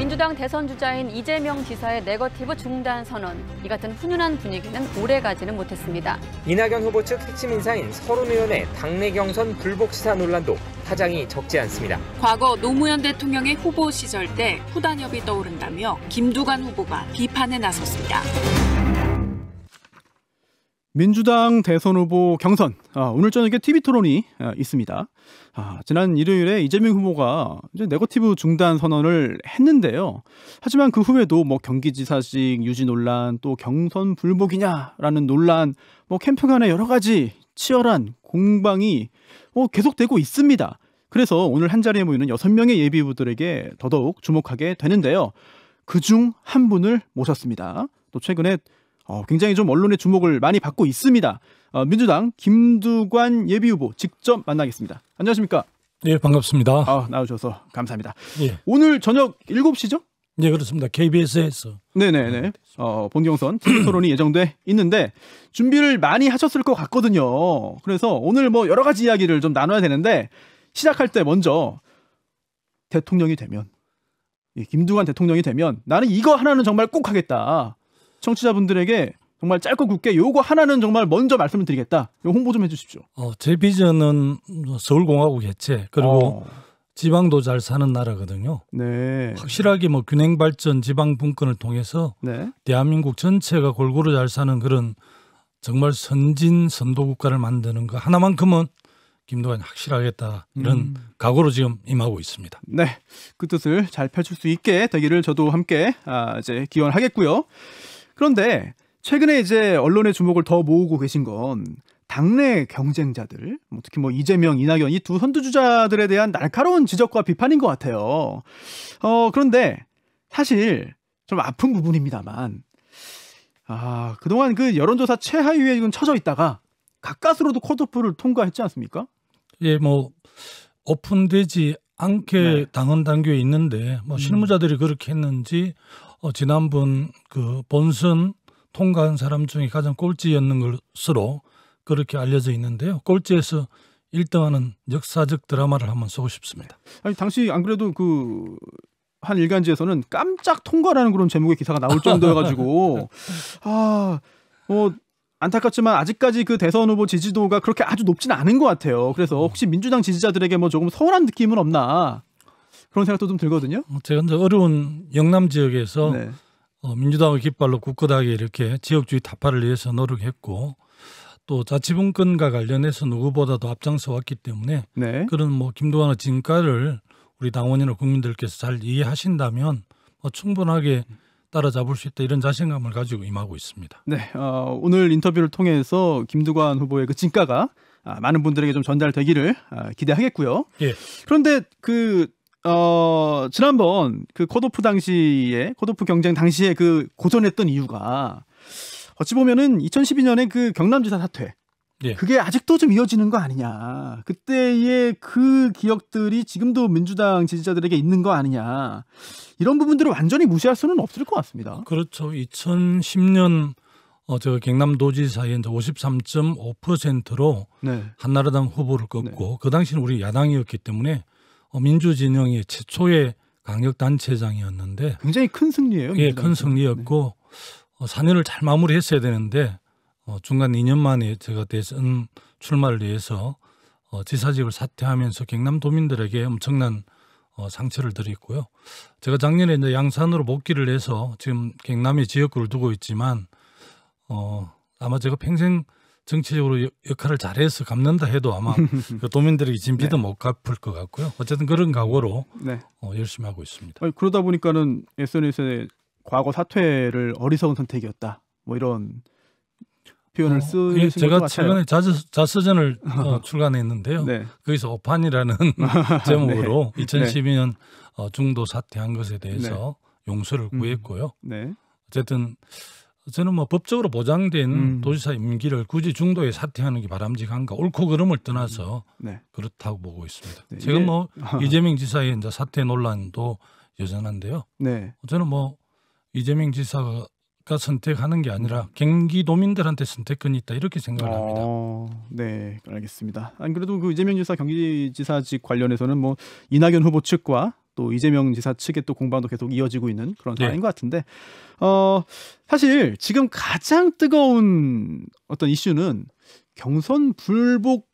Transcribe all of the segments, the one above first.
민주당 대선 주자인 이재명 지사의 네거티브 중단 선언. 이 같은 훈훈한 분위기는 오래 가지는 못했습니다. 이낙연 후보 측 핵심 인사인 서른 의원의 당내 경선 불복 시사 논란도 파장이 적지 않습니다. 과거 노무현 대통령의 후보 시절 때 후단협이 떠오른다며 김두관 후보가 비판에 나섰습니다. 민주당 대선 후보 경선 아, 오늘 저녁에 TV 토론이 아, 있습니다. 아, 지난 일요일에 이재명 후보가 이제 네거티브 중단 선언을 했는데요. 하지만 그 후에도 뭐 경기지사직 유지 논란 또 경선 불복이냐라는 논란 뭐 캠프 안에 여러 가지 치열한 공방이 뭐 계속되고 있습니다. 그래서 오늘 한 자리에 모이는 여섯 명의 예비 후보들에게 더더욱 주목하게 되는데요. 그 중 한 분을 모셨습니다. 또 최근에 어, 굉장히 좀 언론의 주목을 많이 받고 있습니다. 어, 민주당 김두관 예비후보 직접 만나겠습니다. 안녕하십니까? 예, 반갑습니다. 아, 나오셔서 감사합니다. 예. 오늘 저녁 7시죠? 예, 네 그렇습니다. KBS에서 네네네 어, 본경선 토론이 예정돼 있는데 준비를 많이 하셨을 것 같거든요. 그래서 오늘 뭐 여러 가지 이야기를 좀 나눠야 되는데 시작할 때 먼저 대통령이 되면 이 김두관 대통령이 되면 나는 이거 하나는 정말 꼭 하겠다. 청취자분들에게 정말 짧고 굵게 요거 하나는 정말 먼저 말씀을 드리겠다. 요 홍보 좀 해주십시오. 어, 제 비전은 뭐 서울공화국 해체 그리고 어. 지방도 잘 사는 나라거든요. 네. 확실하게 뭐 균형 발전, 지방 분권을 통해서 네. 대한민국 전체가 골고루 잘 사는 그런 정말 선진 선도 국가를 만드는 거 하나만큼은 김도환이 확실하겠다 이런 음. 각오로 지금 임하고 있습니다. 네, 그 뜻을 잘 펼칠 수 있게 되기를 저도 함께 아, 이제 기원하겠고요. 그런데 최근에 이제 언론의 주목을 더 모으고 계신 건 당내 경쟁자들, 뭐 특히 뭐 이재명, 이낙연 이 두 선두주자들에 대한 날카로운 지적과 비판인 것 같아요. 어, 그런데 사실 좀 아픈 부분입니다만, 아, 그동안 그 여론조사 최하위에 지금 쳐져 있다가 가까스로도 컷오프를 통과했지 않습니까? 예, 뭐 오픈되지 않게 네. 당헌 당규에 있는데 뭐 음. 실무자들이 음. 그렇게 했는지 어, 지난번 그 본선 통과한 사람 중에 가장 꼴찌였는 것으로 그렇게 알려져 있는데요. 꼴찌에서 1등하는 역사적 드라마를 한번 쓰고 싶습니다. 네. 아니 당시 안 그래도 그 한 일간지에서는 깜짝 통과라는 그런 제목의 기사가 나올 정도여가지고 아 뭐 안타깝지만 아직까지 그 대선 후보 지지도가 그렇게 아주 높진 않은 것 같아요. 그래서 혹시 민주당 지지자들에게 뭐 조금 서운한 느낌은 없나 그런 생각도 좀 들거든요. 어, 제가 이제 어려운 영남 지역에서 네. 어, 민주당의 깃발로 굳건하게 이렇게 지역주의 타파를 위해서 노력했고 또 자치분권과 관련해서 누구보다도 앞장서 왔기 때문에 네. 그런 뭐 김도환의 진가를 우리 당원이나 국민들께서 잘 이해하신다면 뭐 충분하게 따라잡을 수 있다 이런 자신감을 가지고 임하고 있습니다. 네, 어, 오늘 인터뷰를 통해서 김두관 후보의 그 진가가 아, 많은 분들에게 좀 전달되기를 아, 기대하겠고요. 예. 그런데 그 어, 지난번 그 컷오프 당시에, 컷오프 경쟁 당시에 그 고전했던 이유가 어찌 보면은 2012년에 그 경남지사 사퇴. 예. 그게 아직도 좀 이어지는 거 아니냐. 그때의 그 기억들이 지금도 민주당 지지자들에게 있는 거 아니냐. 이런 부분들을 완전히 무시할 수는 없을 것 같습니다. 그렇죠. 2010년 어, 저 경남도지사에 이제 53.5%로 네. 한나라당 후보를 꺾고 네. 그 당시는 우리 야당이었기 때문에 어, 민주진영의 최초의 강력단체장이었는데 굉장히 큰 승리예요. 예, 큰 승리였고 네. 어, 4년을 잘 마무리했어야 되는데 어, 중간 2년 만에 제가 대선 출마를 위해서 지사직을 사퇴하면서 경남도민들에게 엄청난 상처를 드렸고요. 제가 작년에 이제 양산으로 복귀를 해서 지금 경남의 지역구를 두고 있지만 어, 아마 제가 평생 정치적으로 역할을 잘해서 갚는다 해도 아마 그 도민들에게 진비도 네. 못 갚을 것 같고요. 어쨌든 그런 각오로 네. 어, 열심히 하고 있습니다. 아니, 그러다 보니까는 SNS에 과거 사퇴를 어리석은 선택이었다. 뭐 이런 표현을 어, 쓰 예, 제가 최근에 자스, 자서전을 어, 출간했는데요. 네. 거기서 오판이라는 제목으로 네. 2012년 어, 중도 사퇴한 것에 대해서 네. 용서를 구했고요. 음. 네. 어쨌든 저는 뭐 법적으로 보장된 음. 도지사 임기를 굳이 중도에 사퇴하는 게 바람직한가 옳고 그름을 떠나서 음. 네. 그렇다고 보고 있습니다. 네. 지금 뭐 이재명 지사의 이제 사퇴 논란도 여전한데요. 네. 저는 뭐 이재명 지사가 선택하는 게 아니라 경기도민들한테 선택권이 있다 이렇게 생각을 합니다. 어, 네, 알겠습니다. 안 그래도 그 이재명 지사 경기지사직 관련해서는 뭐 이낙연 후보 측과 또 이재명 지사 측의 또 공방도 계속 이어지고 있는 그런 네. 상황인 네. 것 같은데 어 사실 지금 가장 뜨거운 어떤 이슈는 경선 불복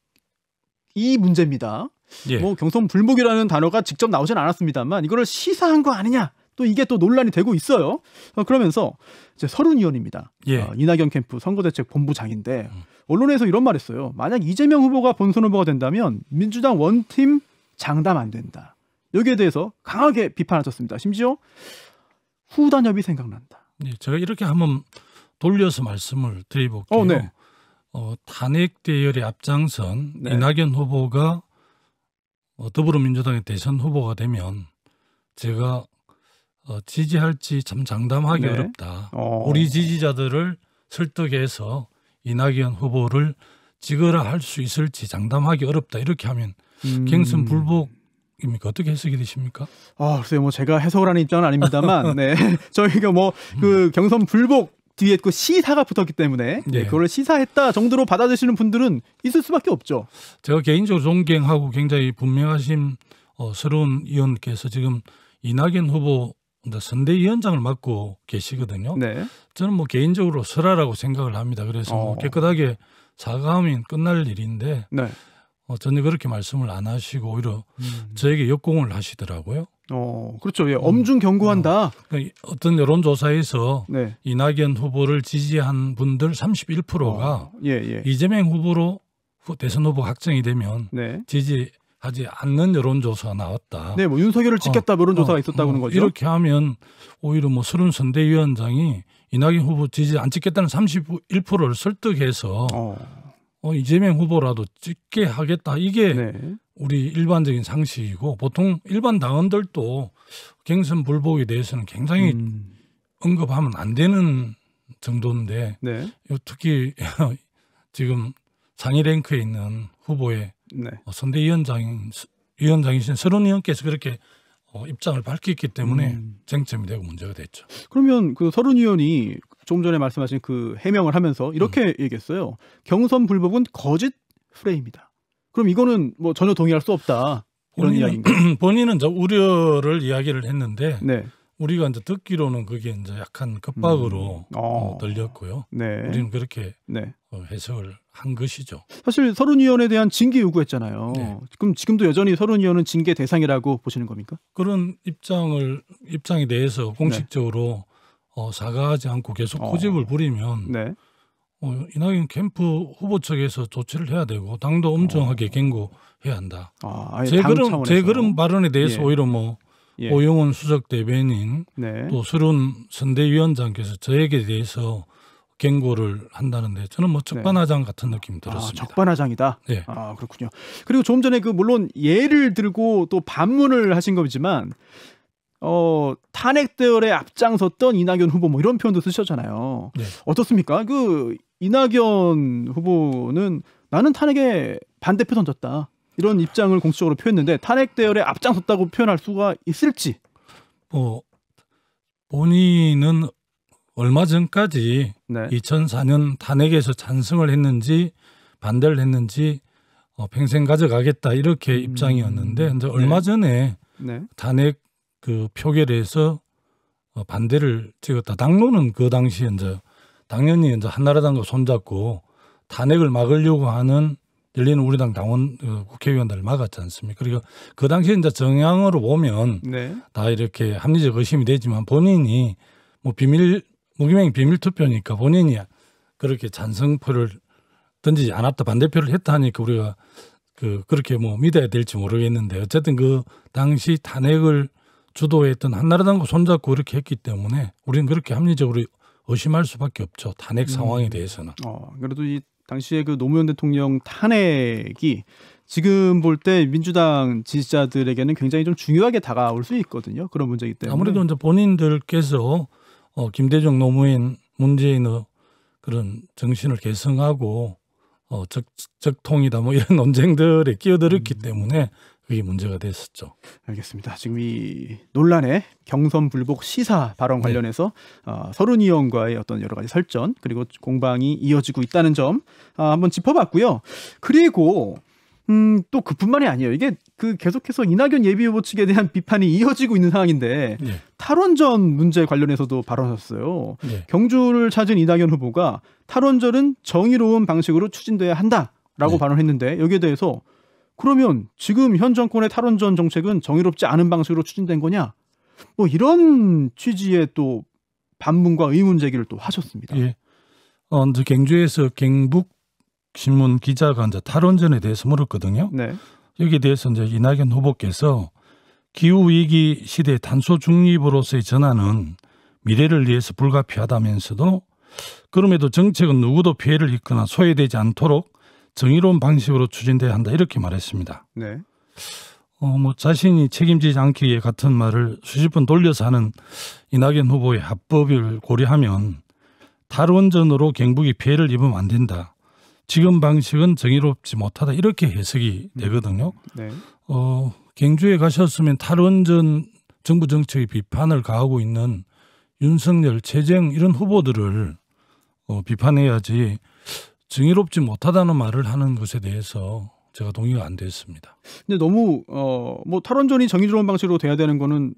이 문제입니다. 예. 뭐 경선 불복이라는 단어가 직접 나오진 않았습니다만 이거를 시사한 거 아니냐 또 이게 또 논란이 되고 있어요. 어, 그러면서 이제 서른 의원입니다. 예. 어, 이낙연 캠프 선거대책 본부장인데 음. 언론에서 이런 말했어요. 만약 이재명 후보가 본선 후보가 된다면 민주당 원팀 장담 안 된다. 여기에 대해서 강하게 비판하셨습니다. 심지어 후단협이 생각난다. 네, 제가 이렇게 한번 돌려서 말씀을 드려볼게요. 어, 네. 어, 탄핵 대열의 앞장선 네. 이낙연 후보가 어, 더불어민주당의 대선 후보가 되면 제가 어, 지지할지 참 장담하기 네. 어렵다. 어. 우리 지지자들을 설득해서 이낙연 후보를 지거라 할 수 있을지 장담하기 어렵다. 이렇게 하면 음. 경선 불복 입니까? 어떻게 해석이 되십니까? 아, 글쎄요. 뭐 제가 해석을 하는 입장은 아닙니다만, 네. 저희가 그 뭐그 음. 경선 불복 뒤에 그 시사가 붙었기 때문에 네. 그걸 시사했다 정도로 받아들이시는 분들은 있을 수밖에 없죠. 제가 개인적으로 존경하고 굉장히 분명하신 어, 새로운 의원께서 지금 이낙연 후보 선대위원장을 맡고 계시거든요. 네. 저는 뭐 개인적으로 설하라고 생각을 합니다. 그래서 뭐 어. 뭐 깨끗하게 사과하면 끝날 일인데 네. 어, 전혀 그렇게 말씀을 안 하시고 오히려 음. 저에게 역공을 하시더라고요. 어, 그렇죠. 예, 엄중 경고한다. 어, 그러니까 어떤 여론조사에서 네. 이낙연 후보를 지지한 분들 31%가 어, 예, 예. 이재명 후보로 대선 후보 확정이 되면 네. 지지하지 않는 여론조사 가 나왔다. 네, 뭐 윤석열을 어, 찍겠다 뭐 어, 여론조사가 있었다고는 어, 거죠. 이렇게 하면 오히려 뭐 서른 선대위원장이 이낙연 후보 지지 안 찍겠다는 31%를 설득해서 어. 어, 이재명 후보라도 찍게 하겠다. 이게 네. 우리 일반적인 상식이고 보통 일반 당원들도 경선 불복에 대해서는 굉장히 음. 언급하면 안 되는 정도인데 네. 특히 지금 상위 랭크에 있는 후보의 네. 어, 선대위원장 위원장이신 서른 의원께서 그렇게 어, 입장을 밝혔기 때문에 음. 쟁점이 되고 문제가 됐죠. 그러면 그 서른 의원이 조금 전에 말씀하신 그 해명을 하면서 이렇게 음. 얘기했어요. 경선 불법은 거짓 프레임이다. 그럼 이거는 뭐 전혀 동의할 수 없다. 이런 이야기인가 본인은 저 우려를 이야기를 했는데 네. 우리가 이제 듣기로는 그게 이제 약간 급박으로 음. 아. 어. 들렸고요. 네. 우리는 그렇게 네. 어, 해석을 한 것이죠. 사실 서른위원에 대한 징계 요구했잖아요. 네. 그럼 지금도 여전히 서른위원은 징계 대상이라고 보시는 겁니까? 그런 입장을 입장에 대해서 공식적으로 네. 어, 사과하지 않고 계속 어. 고집을 어. 부리면 네. 어, 이낙연 캠프 후보 측에서 조치를 해야 되고 당도 엄정하게 어. 경고해야 한다. 아, 제 그런 제 그런 발언에 대해서 예. 오히려 뭐 예. 오영훈 수석 대변인 네. 또 서른 선대위원장께서 저에게 대해서 경고를 한다는데 저는 뭐 네. 적반하장 네. 같은 느낌이 아, 들었습니다. 아, 적반하장이다. 네. 아 그렇군요. 그리고 조금 전에 그 물론 예를 들고 또 반문을 하신 거지만 어, 탄핵들에 앞장섰던 이낙연 후보 뭐 이런 표현도 쓰셨잖아요. 네. 어떻습니까? 그 이낙연 후보는 나는 탄핵에 반대표 던졌다. 이런 입장을 공식적으로 표했는데 탄핵 대열에 앞장섰다고 표현할 수가 있을지. 뭐 본인은 얼마 전까지 네. 2004년 탄핵에서 찬성을 했는지 반대를 했는지 어, 평생 가져가겠다 이렇게 음. 입장이었는데 음, 이제 네. 얼마 네. 전에 네. 탄핵 그 표결에서 어, 반대를 찍었다. 당론은 그 당시에 이제 당연히 이제 한나라당과 손잡고 탄핵을 막으려고 하는 열리는 우리당 당원 어, 국회의원들을 막았지 않습니까? 그리고 그 당시에 이제 정향으로 보면 네. 다 이렇게 합리적 의심이 되지만 본인이 뭐 비밀 무기명 비밀 투표니까 본인이 그렇게 찬성표를 던지지 않았다 반대표를 했다 하니까 우리가 그 그렇게 뭐 믿어야 될지 모르겠는데 어쨌든 그 당시 탄핵을 주도했던 한나라당과 손잡고 이렇게 했기 때문에 우리는 그렇게 합리적으로 의심할 수밖에 없죠. 탄핵 상황에 음. 대해서는. 어, 그래도 이 당시에 그 노무현 대통령 탄핵이 지금 볼 때 민주당 지지자들에게는 굉장히 좀 중요하게 다가올 수 있거든요. 그런 문제이기 때문에 아무래도 이제 본인들께서 어, 김대중 노무현 문재인의 그런 정신을 계승하고 어, 적, 적통이다 뭐 이런 논쟁들에 끼어들었기 음. 때문에 그게 문제가 됐었죠. 알겠습니다. 지금 이 논란의 경선 불복 시사 발언 네. 관련해서 네. 어, 서른 이원과의 어떤 여러 가지 설전 그리고 공방이 이어지고 있다는 점 아, 한번 짚어봤고요. 그리고 음, 또 그뿐만이 아니에요. 이게 그 계속해서 이낙연 예비후보 측에 대한 비판이 이어지고 있는 상황인데 네. 탈원전 문제 관련해서도 발언하셨어요. 네. 경주를 찾은 이낙연 후보가 탈원전은 정의로운 방식으로 추진돼야 한다라고 네. 발언했는데 여기에 대해서 그러면 지금 현 정권의 탈원전 정책은 정의롭지 않은 방식으로 추진된 거냐? 뭐 이런 취지의 또 반문과 의문 제기를 또 하셨습니다. 예. 어, 경주에서 경북 신문 기자가 이제 탈원전에 대해서 물었거든요. 네. 여기에 대해서 이제 이낙연 후보께서 기후 위기 시대 탄소 중립으로서의 전환은 미래를 위해서 불가피하다면서도 그럼에도 정책은 누구도 피해를 입거나 소외되지 않도록 정의로운 방식으로 추진돼야 한다 이렇게 말했습니다. 네. 어, 뭐 자신이 책임지지 않기에 같은 말을 수십 번 돌려서 하는 이낙연 후보의 합법을 고려하면 탈원전으로 경북이 피해를 입으면 안 된다. 지금 방식은 정의롭지 못하다 이렇게 해석이 되거든요. 네. 어, 경주에 가셨으면 탈원전 정부 정책의 비판을 가하고 있는 윤석열, 최재 이런 후보들을 어, 비판해야지 증의롭지 못하다는 말을 하는 것에 대해서 제가 동의가 안 됐습니다. 근데 너무 어뭐 탈원전이 정의로운 방식으로 돼야 되는 거는 뭐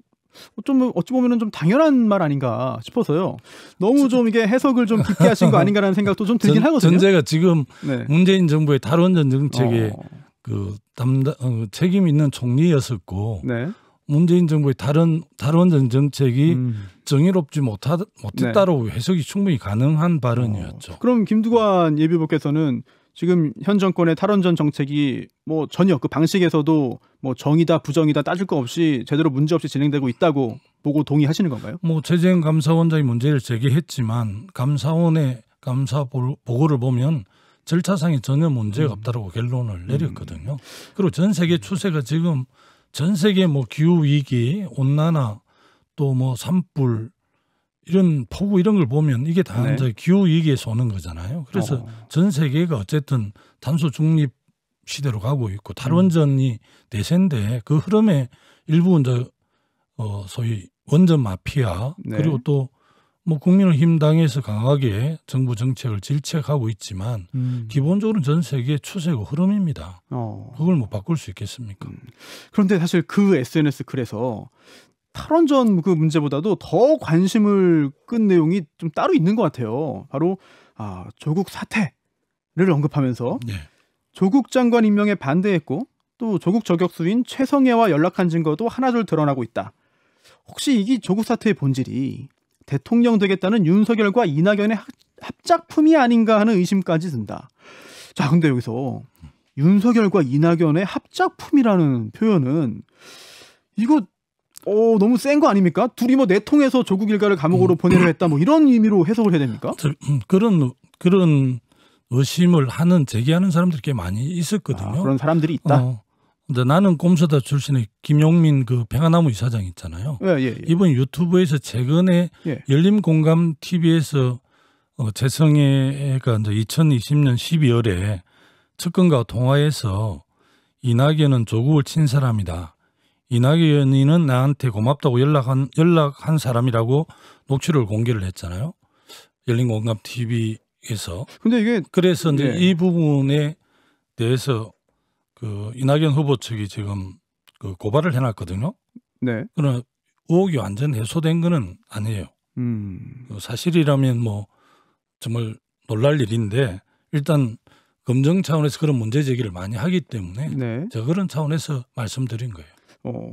좀 어찌 보면은 좀 당연한 말 아닌가 싶어서요. 너무 좀 이게 해석을 좀 깊게 하신 거 아닌가라는 생각도 좀 들긴 전, 하거든요. 전제가 지금 네. 문재인 정부의 탈원전 정책에 어... 그 담당 어, 책임 있는 총리였었고 네. 문재인 정부의 다른 다른 정책이 음. 정의롭지 못하, 못했다로 네. 해석이 충분히 가능한 어. 발언이었죠. 어, 그럼 김두관 예비후보께서는 지금 현 정권의 탈원전 정책이 뭐 전혀 그 방식에서도 뭐 정의다 부정이다 따질 거 없이 제대로 문제 없이 진행되고 있다고 보고 동의하시는 건가요? 뭐 최재형 감사원장이 문제를 제기했지만 감사원의 감사 보고를 보면 절차상에 전혀 문제가 음. 없다라고 음. 결론을 내렸거든요. 그리고 전 세계 음. 추세가 지금 전 세계 뭐 기후 위기, 온난화, 또 뭐 산불 이런 폭우 이런 걸 보면 이게 다 네. 이제 기후 위기에서 오는 거잖아요. 그래서 어. 전 세계가 어쨌든 탄소 중립 시대로 가고 있고 탈원전이 음. 대세인데 그 흐름에 일부 이제 어 소위 원전 마피아 네. 그리고 또뭐 국민의힘 당에서 강하게 정부 정책을 질책하고 있지만 음. 기본적으로전 세계 추세고 흐름입니다. 어. 그걸 뭐 바꿀 수 있겠습니까? 음. 그런데 사실 그 SNS 글에서 탈원전 그 문제보다도 더 관심을 끈 내용이 좀 따로 있는 것 같아요. 바로 아, 조국 사태를 언급하면서 네. 조국 장관 임명에 반대했고 또 조국 저격수인 최성애와 연락한 증거도 하나둘 드러나고 있다. 혹시 이게 조국 사태의 본질이 대통령 되겠다는 윤석열과 이낙연의 합작품이 아닌가 하는 의심까지 든다. 자, 근데 여기서 윤석열과 이낙연의 합작품이라는 표현은 이거 어, 너무 센 거 아닙니까? 둘이 뭐 내통해서 조국 일가를 감옥으로 음. 보내려 했다 뭐 이런 의미로 해석을 해야 됩니까? 음, 그런 그런 의심을 하는 제기하는 사람들이 꽤 많이 있었거든요. 아, 그런 사람들이 있다. 어, 근데 나는 꼼수다 출신의 김용민 그 평화나무 이사장 있잖아요. 예, 예, 예. 이번 유튜브에서 최근에 예. 열림 공감 TV에서 어, 재성애가 이제 2020년 12월에 측근과 통화해서 이낙연은 조국을 친 사람이다. 이낙연이는 나한테 고맙다고 연락한 연락한 사람이라고 녹취를 공개를 했잖아요. 열린 공감 TV에서. 근데 이게 그래서 이제 예. 이 부분에 대해서 그 이낙연 후보 측이 지금 그 고발을 해놨거든요. 네. 그러나 의혹이 완전 해소된 거는 아니에요. 음. 그 사실이라면 뭐 정말 놀랄 일인데 일단 검정 차원에서 그런 문제 제기를 많이 하기 때문에 네. 제가 그런 차원에서 말씀드린 거예요. 어.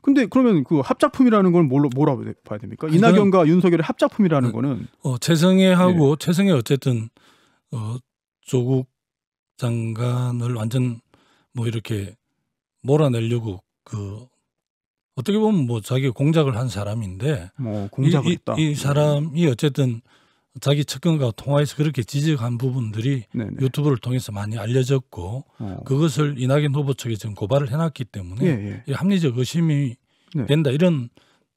근데 그러면 그 합작품이라는 걸 뭘로 뭐라고 봐야 됩니까? 이낙연과 윤석열의 합작품이라는 그, 거는 어, 최성애하고 네. 최성애 어쨌든 어 조국 장관을 완전 뭐 이렇게 몰아내려고 그 어떻게 보면 뭐 자기 공작을 한 사람인데 뭐 공작을 이, 이, 이 사람이 어쨌든 자기 측근과 통화해서 그렇게 지적한 부분들이 네네. 유튜브를 통해서 많이 알려졌고 어. 그것을 이낙연 후보 측에 지금 고발을 해놨기 때문에 예, 예. 합리적 의심이 네. 된다 이런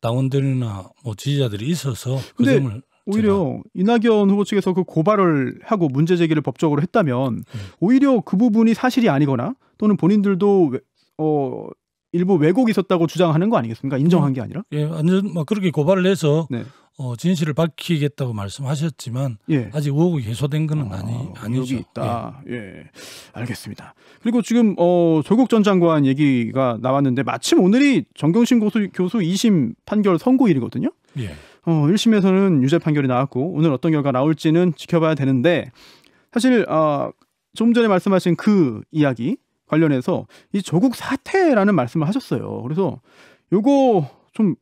당원들이나 뭐 지지자들이 있어서 그 점을 오히려 제가. 이낙연 후보 측에서 그 고발을 하고 문제 제기를 법적으로 했다면 음. 오히려 그 부분이 사실이 아니거나 또는 본인들도 어 일부 왜곡이 있었다고 주장하는 거 아니겠습니까? 인정한 게 아니라? 예, 완전 막 뭐 그렇게 고발을 해서 네. 어, 진실을 밝히겠다고 말씀하셨지만 예. 아직 의혹이 해소된 건 아니 아, 아니죠. 있다. 예. 예. 알겠습니다. 그리고 지금 어, 조국 전 장관 얘기가 나왔는데 마침 오늘이 정경심 교수 교수 2심 판결 선고일이거든요. 예. 어, 1심에서는 유죄 판결이 나왔고 오늘 어떤 결과 나올지는 지켜봐야 되는데 사실 어, 좀 전에 말씀하신 그 이야기 관련해서 이 조국 사태라는 말씀을 하셨어요. 그래서 요거 좀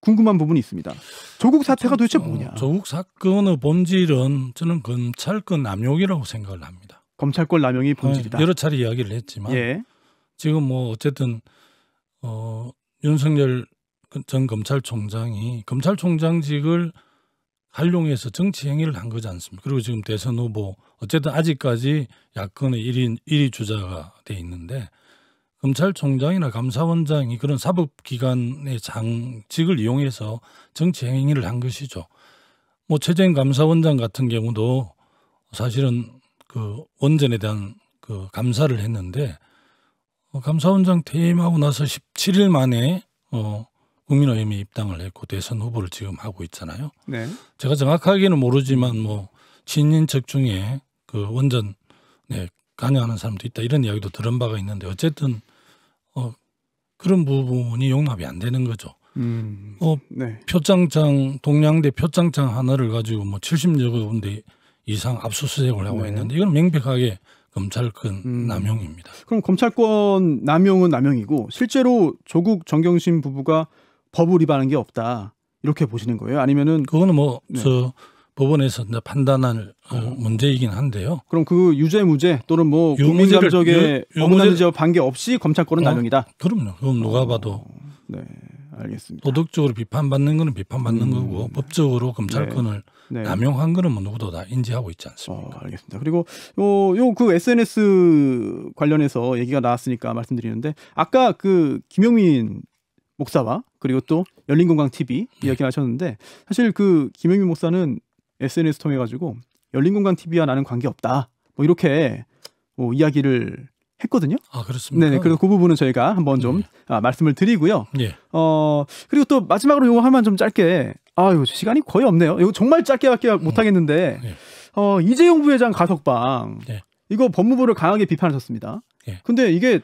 궁금한 부분이 있습니다. 조국 사태가 그렇죠. 도대체 뭐냐? 어, 조국 사건의 본질은 저는 검찰권 남용이라고 생각을 합니다. 검찰권 남용이 네, 본질이다. 여러 차례 이야기를 했지만 예. 지금 뭐 어쨌든 어, 윤석열 그 전 검찰총장이 검찰총장직을 활용해서 정치 행위를 한 거지 않습니까? 그리고 지금 대선 후보 어쨌든 아직까지 야권의 1인 1위 주자가 돼 있는데 검찰총장이나 감사원장이 그런 사법기관의 장직을 이용해서 정치 행위를 한 것이죠. 뭐 최재형 감사원장 같은 경우도 사실은 그 원전에 대한 그 감사를 했는데 어, 감사원장 퇴임하고 나서 17일 만에 어 국민의힘에 입당을 했고 대선 후보를 지금 하고 있잖아요. 네. 제가 정확하게는 모르지만 뭐 친인척 중에 그 원전 에 관여하는 사람도 있다 이런 이야기도 들은 바가 있는데 어쨌든 어 그런 부분이 용납이 안 되는 거죠. 음, 어 네. 표창장 동양대 표창장 하나를 가지고 뭐 70여 군데 이상 압수수색을 하고 네. 있는데 이건 명백하게 검찰권 음. 남용입니다. 그럼 검찰권 남용은 남용이고 실제로 조국 정경심 부부가 법을 위반한 게 없다 이렇게 보시는 거예요? 아니면은 그거는 뭐 네. 법원에서 이제 판단할 어, 어. 문제이긴 한데요. 그럼 그 뭐 유죄 무죄 또는 뭐유민감적에어긋나는 반개 없이 검찰 권는 어, 나이다 그럼요. 그건 어. 누가 봐도 어. 네 알겠습니다. 도덕적으로 비판받는 거는 비판받는 음, 거고 네. 법적으로 검찰 권을 네. 남용한 거는 뭐 누구도 다 인지하고 있지 않습니까? 어, 알겠습니다. 그리고 요 요 그 SNS 관련해서 얘기가 나왔으니까 말씀드리는데 아까 그 김용민 목사와 그리고 또열린공강 TV 네. 이야기하셨는데 사실 그 김영민 목사는 SNS 통해 가지고 열린공강 TV와 나는 관계 없다 뭐 이렇게 뭐 이야기를 했거든요. 아 그렇습니다. 네, 그래서 그 부분은 저희가 한번 좀 예. 아, 말씀을 드리고요. 예. 어 그리고 또 마지막으로 요거 하나만 좀 짧게 아유 시간이 거의 없네요. 이거 정말 짧게밖에 음. 못 하겠는데 예. 어 이재용 부회장 가석방 예. 이거 법무부를 강하게 비판하셨습니다. 예. 근데 이게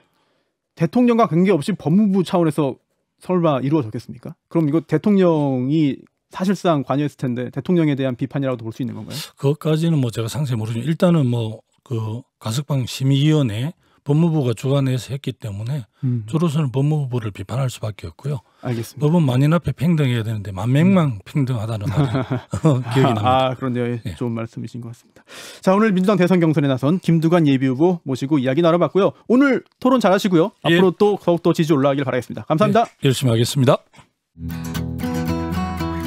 대통령과 관계없이 법무부 차원에서 설마 이루어졌겠습니까? 그럼 이거 대통령이 사실상 관여했을 텐데 대통령에 대한 비판이라고도 볼 수 있는 건가요? 그것까지는 뭐 제가 상세히 모르지만 일단은 뭐 그 가석방 심의위원회 법무부가 주관해서 했기 때문에 음. 저로서는 법무부를 비판할 수밖에 없고요. 알겠습니다. 법은 만인 앞에 평등해야 되는데 만명만 음. 평등하다는 어, 기억이 아, 납니다. 아그런데 예. 좋은 말씀이신 것 같습니다. 자 오늘 민주당 대선 경선에 나선 김두관 예비 후보 모시고 이야기 나눠봤고요. 오늘 토론 잘하시고요. 예. 앞으로 또 더욱 더 지지 올라가길 바라겠습니다. 감사합니다. 예. 열심히 하겠습니다.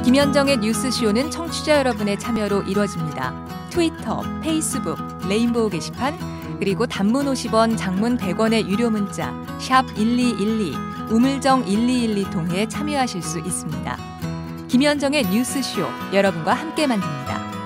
김현정의 뉴스쇼는 청취자 여러분의 참여로 이루어집니다. 트위터, 페이스북, 레인보우 게시판. 그리고 단문 50원, 장문 100원의 유료 문자 샵 1212, 우물정 1212 통해 참여하실 수 있습니다. 김현정의 뉴스쇼 여러분과 함께 만듭니다.